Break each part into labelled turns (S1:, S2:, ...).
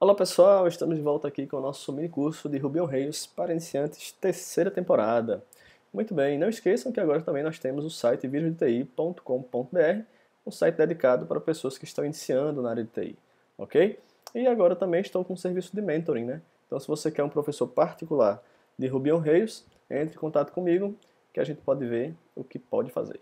S1: Olá pessoal, estamos de volta aqui com o nosso mini curso de Ruby on Rails para iniciantes, terceira temporada. Muito bem, não esqueçam que agora também nós temos o site videodti.com.br, um site dedicado para pessoas que estão iniciando na área de TI, ok? E agora também estou com um serviço de mentoring, né? Então se você quer um professor particular de Ruby on Rails, entre em contato comigo que a gente pode ver o que pode fazer,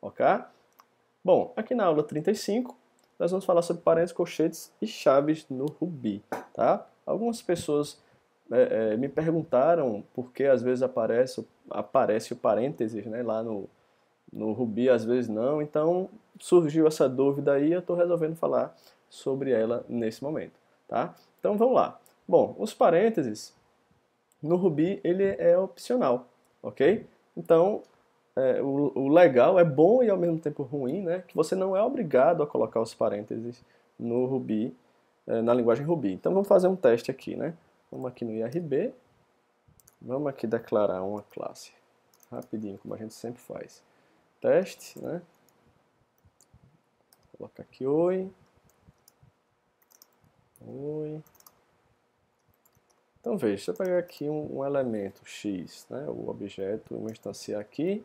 S1: ok? Bom, aqui na aula 35 nós vamos falar sobre parênteses, colchetes e chaves no Ruby, tá? Algumas pessoas é, é, me perguntaram por que às vezes aparece, aparece o parênteses né, lá no, no Ruby, às vezes não. Então surgiu essa dúvida aí, eu estou resolvendo falar sobre ela nesse momento, tá? Então vamos lá. Bom, os parênteses no Ruby ele é opcional, ok? Então é, o, o, legal é bom e ao mesmo tempo ruim, né? Que você não é obrigado a colocar os parênteses no Ruby, é, na linguagem Ruby. Então vamos fazer um teste aqui, né? Vamos aqui no IRB, vamos aqui declarar uma classe, rapidinho, como a gente sempre faz. Teste, né? colocar aqui oi, oi. Então veja, se eu pegar aqui um, um elemento x, né? O objeto, eu vou instanciar aqui,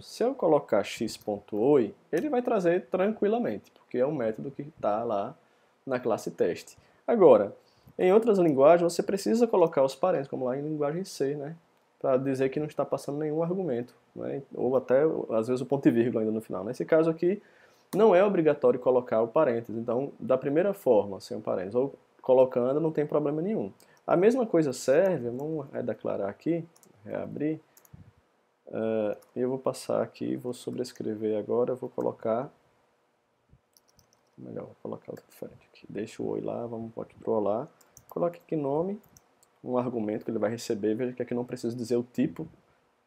S1: se eu colocar x.oi, ele vai trazer tranquilamente, porque é um método que está lá na classe teste. Agora, em outras linguagens, você precisa colocar os parênteses, como lá em linguagem C, né? Para dizer que não está passando nenhum argumento, né? ou até, às vezes, o ponto e vírgula ainda no final. Nesse caso aqui, não é obrigatório colocar o parênteses. Então, da primeira forma, sem o parênteses, ou colocando, não tem problema nenhum. A mesma coisa serve, vamos é, declarar aqui, reabrir, Uh, eu vou passar aqui, vou sobrescrever agora, vou colocar... Melhor, vou colocar o diferente aqui. Deixa o oi lá, vamos aqui pro olá. Coloque aqui nome, um argumento que ele vai receber, veja que aqui não preciso dizer o tipo.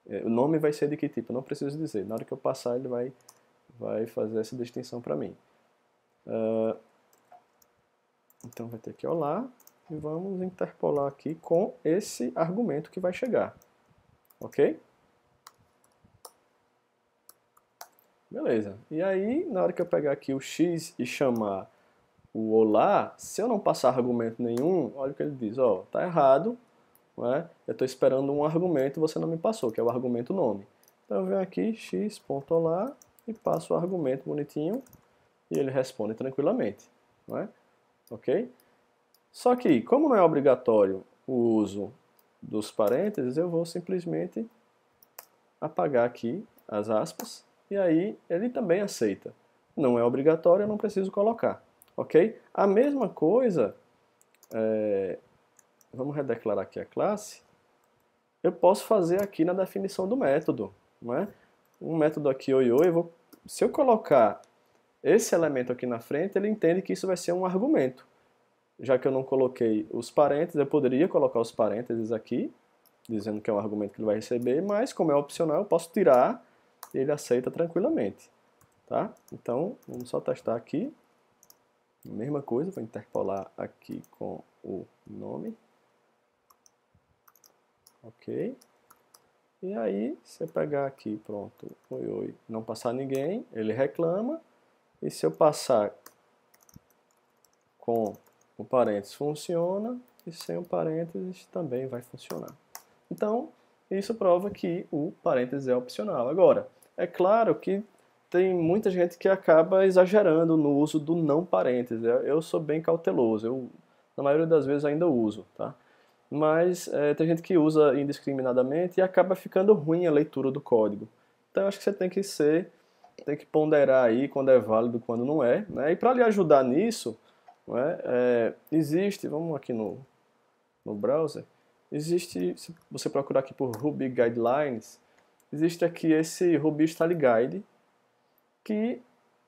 S1: É, o nome vai ser de que tipo, não preciso dizer. Na hora que eu passar, ele vai, vai fazer essa distinção para mim. Uh, então vai ter que olá e vamos interpolar aqui com esse argumento que vai chegar. Ok? Beleza. E aí, na hora que eu pegar aqui o x e chamar o olá, se eu não passar argumento nenhum, olha o que ele diz, ó, tá errado, não é? eu estou esperando um argumento e você não me passou, que é o argumento nome. Então eu venho aqui, x.olá, e passo o argumento bonitinho, e ele responde tranquilamente, não é? Ok? Só que, como não é obrigatório o uso dos parênteses, eu vou simplesmente apagar aqui as aspas, e aí ele também aceita. Não é obrigatório, eu não preciso colocar, ok? A mesma coisa, é, vamos redeclarar aqui a classe, eu posso fazer aqui na definição do método, não é? Um método aqui, oi, oi, eu vou, se eu colocar esse elemento aqui na frente, ele entende que isso vai ser um argumento. Já que eu não coloquei os parênteses, eu poderia colocar os parênteses aqui, dizendo que é um argumento que ele vai receber, mas como é opcional, eu posso tirar ele aceita tranquilamente. Tá? Então, vamos só testar aqui. Mesma coisa, vou interpolar aqui com o nome. Ok. E aí, se eu pegar aqui, pronto, oi, oi, não passar ninguém, ele reclama. E se eu passar com o parênteses, funciona. E sem o parênteses, também vai funcionar. Então, isso prova que o parênteses é opcional. Agora, é claro que tem muita gente que acaba exagerando no uso do não parênteses. Eu sou bem cauteloso, eu na maioria das vezes ainda uso, tá? Mas é, tem gente que usa indiscriminadamente e acaba ficando ruim a leitura do código. Então acho que você tem que ser, tem que ponderar aí quando é válido, quando não é, né? E para lhe ajudar nisso, é, é, existe, vamos aqui no, no browser, existe, se você procurar aqui por Ruby Guidelines, existe aqui esse Ruby Style Guide, que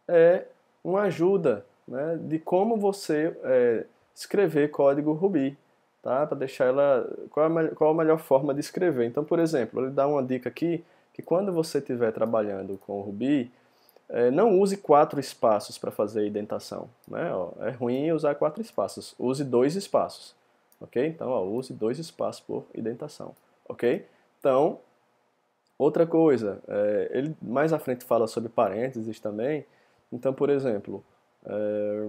S1: é uma ajuda né, de como você é, escrever código Ruby, tá? para deixar ela, qual é a, qual é a melhor forma de escrever. Então, por exemplo, ele dá uma dica aqui, que quando você estiver trabalhando com Ruby, é, não use quatro espaços para fazer a indentação. Né? Ó, é ruim usar quatro espaços, use dois espaços. Ok? Então, ó, use dois espaços por indentação. Ok? Então, Outra coisa, é, ele mais à frente fala sobre parênteses também. Então, por exemplo, é,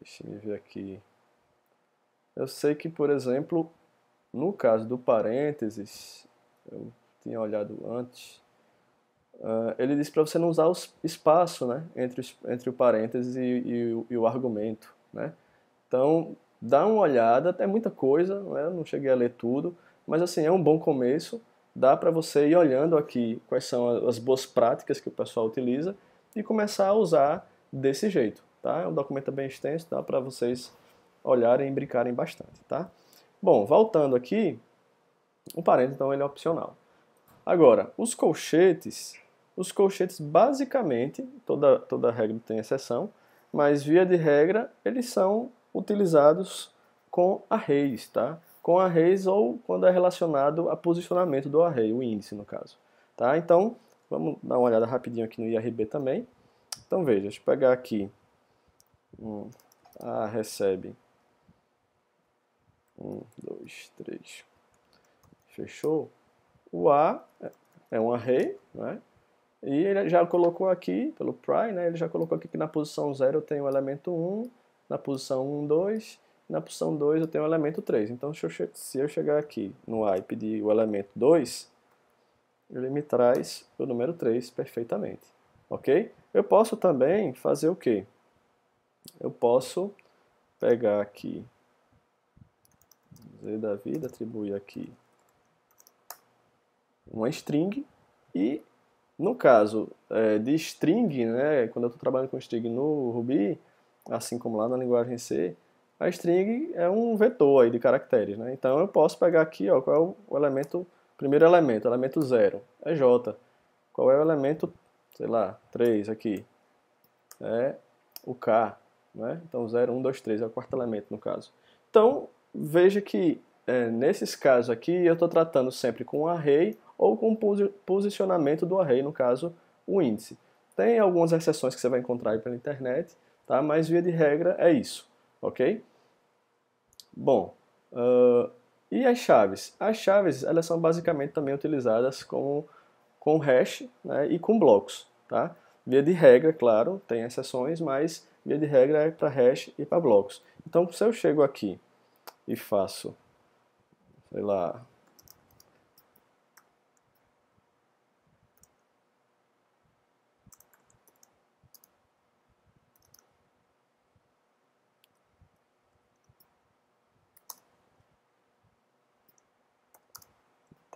S1: deixa eu ver aqui. Eu sei que, por exemplo, no caso do parênteses, eu tinha olhado antes, é, ele diz para você não usar o espaço né, entre, entre o parênteses e, e, o, e, o, argumento. Né? Então, dá uma olhada, é muita coisa, né? não cheguei a ler tudo, mas assim, é um bom começo dá para você ir olhando aqui quais são as boas práticas que o pessoal utiliza e começar a usar desse jeito, tá? É um documento bem extenso, dá para vocês olharem e brincarem bastante, tá? Bom, voltando aqui, o parênteses então ele é opcional. Agora, os colchetes, os colchetes basicamente, toda, toda regra tem exceção, mas via de regra eles são utilizados com arrays, tá? com arrays ou quando é relacionado a posicionamento do array, o índice no caso. Tá? Então, vamos dar uma olhada rapidinho aqui no IRB também. Então veja, deixa eu pegar aqui, um, a recebe, 1, 2, 3, fechou. O A é, é um array, né? E ele já colocou aqui, pelo pry, né, ele já colocou aqui que na posição 0 eu tenho o elemento 1, na posição 1, 2, na posição 2 eu tenho o elemento 3. Então, se eu chegar aqui no A e pedir o elemento 2, ele me traz o número 3 perfeitamente, ok? Eu posso também fazer o quê? Eu posso pegar aqui, Z da vida, atribuir aqui uma string e, no caso é, de string, né, quando eu estou trabalhando com string no Ruby, assim como lá na linguagem C, a string é um vetor aí de caracteres, né? Então eu posso pegar aqui, ó, qual é o elemento, primeiro elemento, elemento 0, é J. Qual é o elemento, sei lá, 3 aqui? É o K, né? Então 0, 1, 2, 3 é o quarto elemento no caso. Então, veja que é, nesses casos aqui eu estou tratando sempre com um array ou com o posicionamento do array, no caso, o índice. Tem algumas exceções que você vai encontrar aí pela internet, tá? mas via de regra é isso ok? Bom, uh, e as chaves? As chaves elas são basicamente também utilizadas com, com hash né, e com blocos, tá? Via de regra, claro, tem exceções, mas via de regra é para hash e para blocos. Então, se eu chego aqui e faço, sei lá,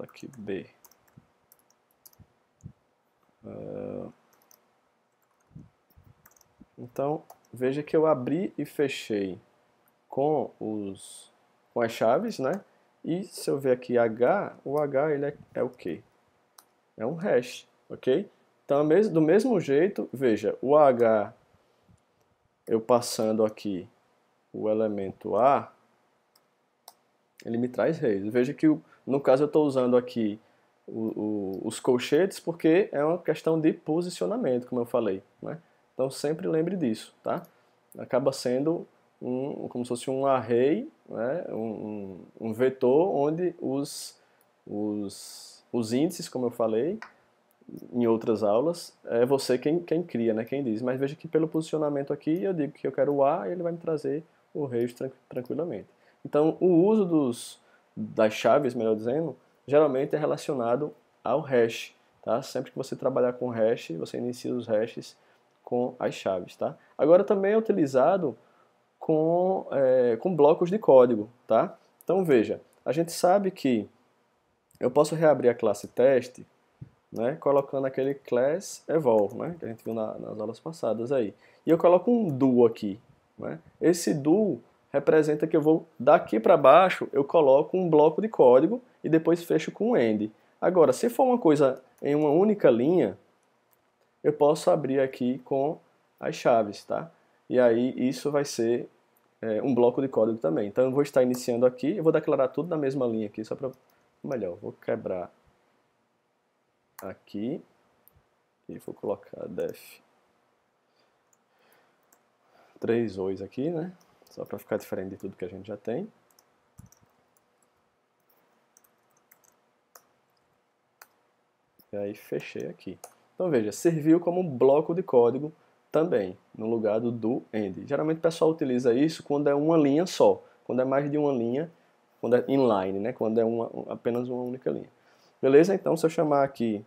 S1: Tá aqui B. Uh, então, veja que eu abri e fechei com, os, com as chaves, né? E se eu ver aqui H, o H ele é, é o quê? É um hash, ok? Então, do mesmo jeito, veja, o H, eu passando aqui o elemento A, ele me traz reis. Veja que, no caso, eu estou usando aqui o, o, os colchetes porque é uma questão de posicionamento, como eu falei. Né? Então, sempre lembre disso, tá? Acaba sendo um, como se fosse um array, né? um, um, um vetor onde os, os, os índices, como eu falei, em outras aulas, é você quem, quem cria, né? quem diz. Mas veja que pelo posicionamento aqui, eu digo que eu quero o A e ele vai me trazer o reis tranquilamente. Então, o uso dos, das chaves, melhor dizendo, geralmente é relacionado ao hash. Tá? Sempre que você trabalhar com hash, você inicia os hashes com as chaves. Tá? Agora também é utilizado com, é, com blocos de código. Tá? Então veja, a gente sabe que eu posso reabrir a classe teste né, colocando aquele class evolve, né, que a gente viu na, nas aulas passadas aí. E eu coloco um do aqui. Né? Esse do representa que eu vou daqui para baixo, eu coloco um bloco de código e depois fecho com um end. Agora, se for uma coisa em uma única linha, eu posso abrir aqui com as chaves, tá? E aí isso vai ser é, um bloco de código também. Então eu vou estar iniciando aqui, eu vou declarar tudo na mesma linha aqui, só para... Melhor, vou quebrar aqui e vou colocar def. Três ois aqui, né? só para ficar diferente de tudo que a gente já tem. E aí fechei aqui. Então veja, serviu como um bloco de código também, no lugar do do end. Geralmente o pessoal utiliza isso quando é uma linha só, quando é mais de uma linha, quando é inline, né? quando é uma, apenas uma única linha. Beleza? Então se eu chamar aqui,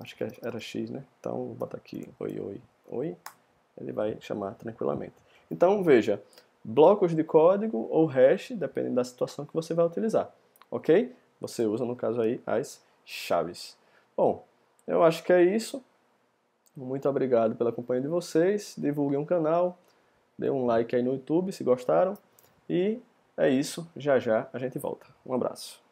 S1: acho que era x, né? Então vou botar aqui oi, oi, oi, ele vai chamar tranquilamente. Então, veja, blocos de código ou hash, dependendo da situação que você vai utilizar, ok? Você usa, no caso aí, as chaves. Bom, eu acho que é isso. Muito obrigado pela companhia de vocês. Divulguem o canal, dê um like aí no YouTube se gostaram. E é isso. Já já a gente volta. Um abraço.